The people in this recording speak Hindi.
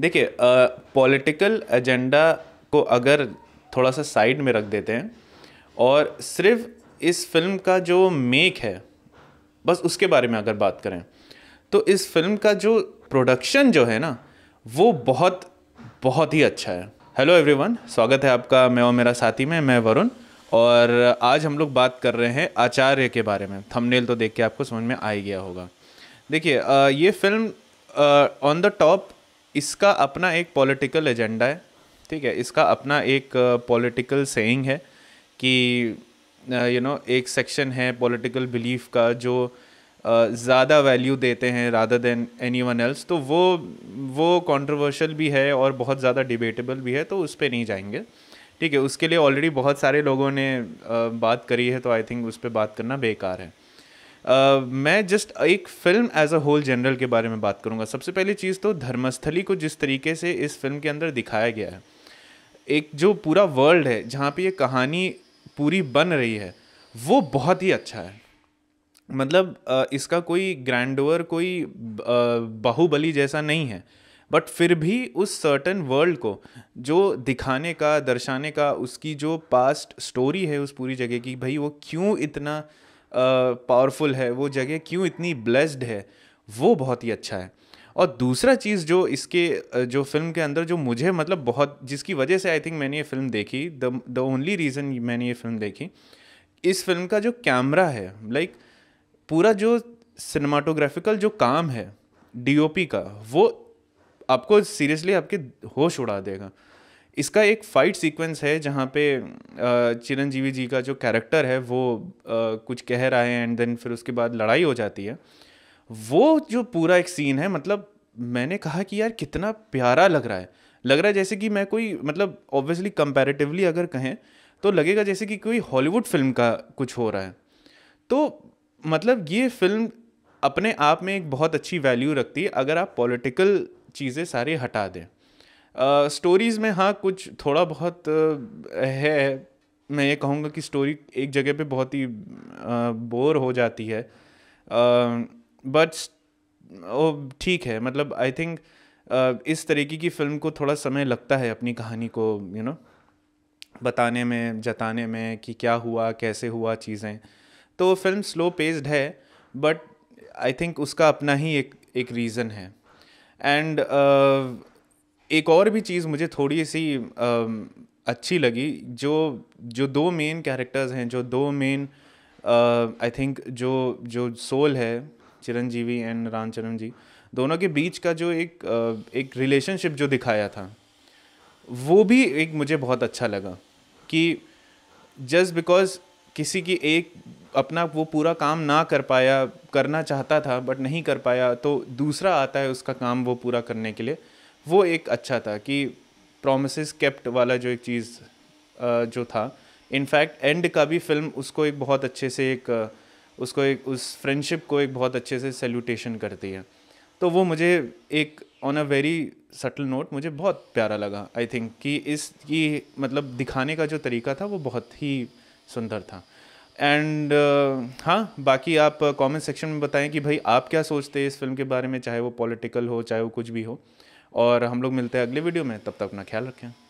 देखिए पॉलिटिकल एजेंडा को अगर थोड़ा सा साइड में रख देते हैं और सिर्फ इस फिल्म का जो मेक है बस उसके बारे में अगर बात करें तो इस फिल्म का जो प्रोडक्शन जो है ना वो बहुत बहुत ही अच्छा है हेलो एवरीवन स्वागत है आपका मैं और मेरा साथी में मैं वरुण और आज हम लोग बात कर रहे हैं आचार्य के बारे में थंबनेल तो देख के आपको समझ में आ ही गया होगा देखिए ये फिल्म ऑन द टॉप इसका अपना एक पॉलिटिकल एजेंडा है ठीक है इसका अपना एक पॉलिटिकल सेइंग है कि यू नो एक सेक्शन है पॉलिटिकल बिलीफ का जो ज़्यादा वैल्यू देते हैं rather than any one else तो वो वो कंट्रोवर्शियल भी है और बहुत ज़्यादा डिबेटेबल भी है तो उस पर नहीं जाएंगे ठीक है उसके लिए ऑलरेडी बहुत सारे लोगों ने बात करी है तो आई थिंक उस पर बात करना बेकार है मैं जस्ट एक film as a whole general के बारे में बात करूँगा सबसे पहली चीज़ तो धर्मस्थली को जिस तरीके से इस फिल्म के अंदर दिखाया गया है एक जो पूरा वर्ल्ड है जहाँ पे ये कहानी पूरी बन रही है वो बहुत ही अच्छा है मतलब इसका कोई ग्रैंडोअर कोई बाहुबली जैसा नहीं है बट फिर भी उस सर्टन वर्ल्ड को जो दिखाने का दर्शाने का उसकी जो पास्ट स्टोरी है उस पूरी जगह की भाई वो क्यों इतना पावरफुल है वो जगह क्यों इतनी ब्लेस्ड है वो बहुत ही अच्छा है और दूसरा चीज़ जो इसके जो फिल्म के अंदर जो मुझे मतलब बहुत जिसकी वजह से आई थिंक मैंने ये फिल्म देखी द द ओनली रीज़न मैंने ये फिल्म देखी इस फिल्म का जो कैमरा है लाइक like, पूरा जो सिनेमाटोग्राफिकल जो काम है डीओपी का वो आपको सीरियसली आपके होश उड़ा देगा इसका एक फाइट सीक्वेंस है जहाँ पे चिरंजीवी जी का जो कैरेक्टर है वो कुछ कह रहा है एंड देन फिर उसके बाद लड़ाई हो जाती है वो जो पूरा एक सीन है मतलब मैंने कहा कि यार कितना प्यारा लग रहा है लग रहा है जैसे कि मैं कोई मतलब ऑब्वियसली कंपैरेटिवली अगर कहें तो लगेगा जैसे कि कोई हॉलीवुड फिल्म का कुछ हो रहा है तो मतलब ये फिल्म अपने आप में एक बहुत अच्छी वैल्यू रखती है अगर आप पॉलिटिकल चीज़ें सारी हटा दें स्टोरीज़ में हाँ कुछ थोड़ा बहुत है मैं ये कहूँगा कि स्टोरी एक जगह पे बहुत ही बोर हो जाती है बट ठीक है मतलब आई थिंक इस तरीके की फ़िल्म को थोड़ा समय लगता है अपनी कहानी को यू you नो know, बताने में जताने में कि क्या हुआ कैसे हुआ चीज़ें तो फिल्म स्लो पेस्ड है बट आई थिंक उसका अपना ही एक एक रीज़न है एंड एक और भी चीज़ मुझे थोड़ी सी अच्छी लगी जो जो दो मेन कैरेक्टर्स हैं जो दो मेन आई थिंक जो जो सोल है चिरंजीवी एंड रामचरण जी दोनों के बीच का जो एक एक रिलेशनशिप जो दिखाया था वो भी एक मुझे बहुत अच्छा लगा कि जस्ट बिकॉज किसी की एक अपना वो पूरा काम ना कर पाया करना चाहता था बट नहीं कर पाया तो दूसरा आता है उसका काम वो पूरा करने के लिए वो एक अच्छा था कि प्रोमिस केप्ट वाला जो एक चीज़ जो था इनफैक्ट एंड का भी फिल्म उसको एक बहुत अच्छे से एक उसको एक उस फ्रेंडशिप को एक बहुत अच्छे से सैल्यूटेशन करती है तो वो मुझे एक on a very subtle note मुझे बहुत प्यारा लगा आई थिंक कि इस की मतलब दिखाने का जो तरीका था वो बहुत ही सुंदर था एंड uh, हाँ बाकी आप कमेंट सेक्शन में बताएं कि भाई आप क्या सोचते हैं इस फिल्म के बारे में चाहे वो पॉलिटिकल हो चाहे वो कुछ भी हो uh, और हम लोग मिलते हैं अगले वीडियो में तब तक अपना ख्याल रखें